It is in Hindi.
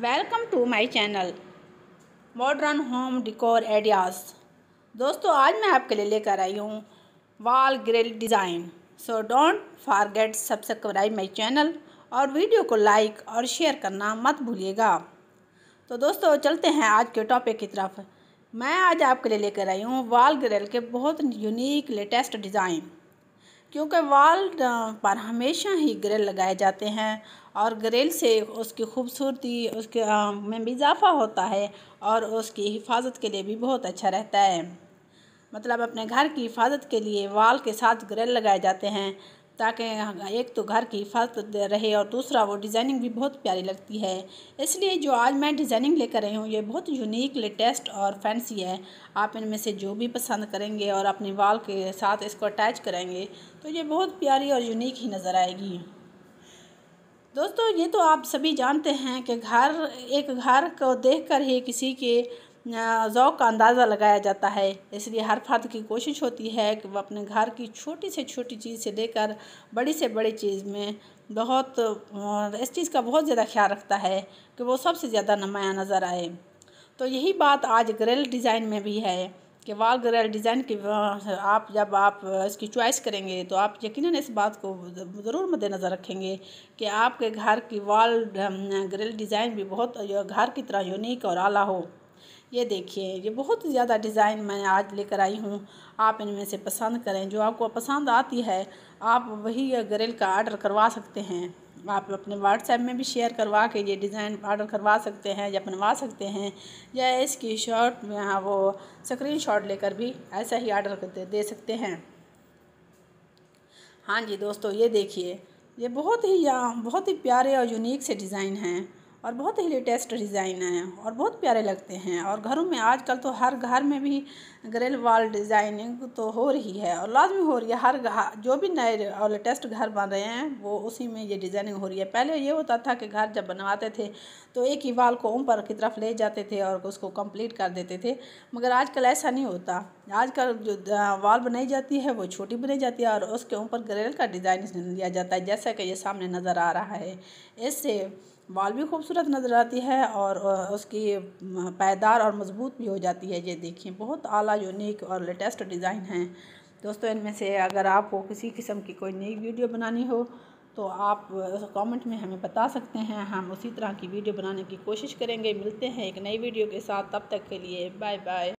welcome to my channel modern home decor ideas दोस्तों आज मैं आपके लिए लेकर आई हूँ wall grill design so don't forget subscribe my channel और वीडियो को लाइक और शेयर करना मत भूलिएगा तो दोस्तों चलते हैं आज के टॉपिक की तरफ मैं आज आपके लिए लेकर आई हूँ वॉल ग्रिल के बहुत यूनिक लेटेस्ट डिज़ाइन क्योंकि वाल पर हमेशा ही ग्रिल लगाए जाते हैं और ग्रिल से उसकी खूबसूरती उसके में भी इजाफ़ा होता है और उसकी हिफाजत के लिए भी बहुत अच्छा रहता है मतलब अपने घर की हिफाजत के लिए वाल के साथ ग्रिल लगाए जाते हैं ताकि एक तो घर की हिफाजत रहे और दूसरा वो डिज़ाइनिंग भी बहुत प्यारी लगती है इसलिए जो आज मैं डिज़ाइनिंग लेकर आई हूँ ये बहुत यूनिक लेटेस्ट और फैंसी है आप इनमें से जो भी पसंद करेंगे और अपने वाल के साथ इसको अटैच करेंगे तो ये बहुत प्यारी और यूनिक ही नज़र आएगी दोस्तों ये तो आप सभी जानते हैं कि घर एक घर को देख ही किसी के ओक का अंदाज़ा लगाया जाता है इसलिए हर फ़र्द की कोशिश होती है कि वह अपने घर की छोटी से छोटी चीज़ से लेकर बड़ी से बड़ी चीज़ में बहुत इस चीज़ का बहुत ज़्यादा ख्याल रखता है कि वो सबसे ज़्यादा नमाया नज़र आए तो यही बात आज ग्रेल डिज़ाइन में भी है कि वाल ग्रेल डिज़ाइन की आप जब आप इसकी चॉइस करेंगे तो आप यकीनन इस बात को ज़रूर मद्देनज़र रखेंगे कि आपके घर की वाल ग्रेल डिज़ाइन भी बहुत घर की तरह यूनिक और आला हो ये देखिए ये बहुत ज़्यादा डिज़ाइन मैं आज लेकर आई हूँ आप इनमें से पसंद करें जो आपको पसंद आती है आप वही ग्रिल का आर्डर करवा सकते हैं आप अपने व्हाट्सएप में भी शेयर करवा के ये डिज़ाइन ऑर्डर करवा सकते हैं या बनवा सकते हैं या इसकी शॉर्ट में हाँ वो स्क्रीन शॉट लेकर भी ऐसा ही आर्डर कर दे सकते हैं हाँ जी दोस्तों ये देखिए ये बहुत ही या हाँ, बहुत ही प्यारे और यूनिक से डिज़ाइन हैं और बहुत ही लेटेस्ट डिज़ाइन है और बहुत प्यारे लगते हैं और घरों में आजकल तो हर घर में भी ग्रेल वॉल डिज़ाइनिंग तो हो रही है और लाजमी हो रही है हर जो भी नए और लेटेस्ट घर बन रहे हैं वो उसी में ये डिज़ाइनिंग हो रही है पहले ये होता था कि घर जब बनवाते थे तो एक ही वाल को ऊपर की तरफ ले जाते थे और उसको कंप्लीट कर देते थे मगर आजकल ऐसा नहीं होता आजकल जो वाल बनाई जाती है वो छोटी बनाई जाती है और उसके ऊपर ग्रेल का डिज़ाइन लिया जाता है जैसा कि ये सामने नज़र आ रहा है इससे बॉल भी खूबसूरत नज़र आती है और उसकी पायदार और मज़बूत भी हो जाती है ये देखिए बहुत आला यूनिक और लेटेस्ट डिज़ाइन है दोस्तों इनमें से अगर आपको किसी किस्म की कोई नई वीडियो बनानी हो तो आप कमेंट में हमें बता सकते हैं हम उसी तरह की वीडियो बनाने की कोशिश करेंगे मिलते हैं एक नई वीडियो के साथ तब तक के लिए बाय बाय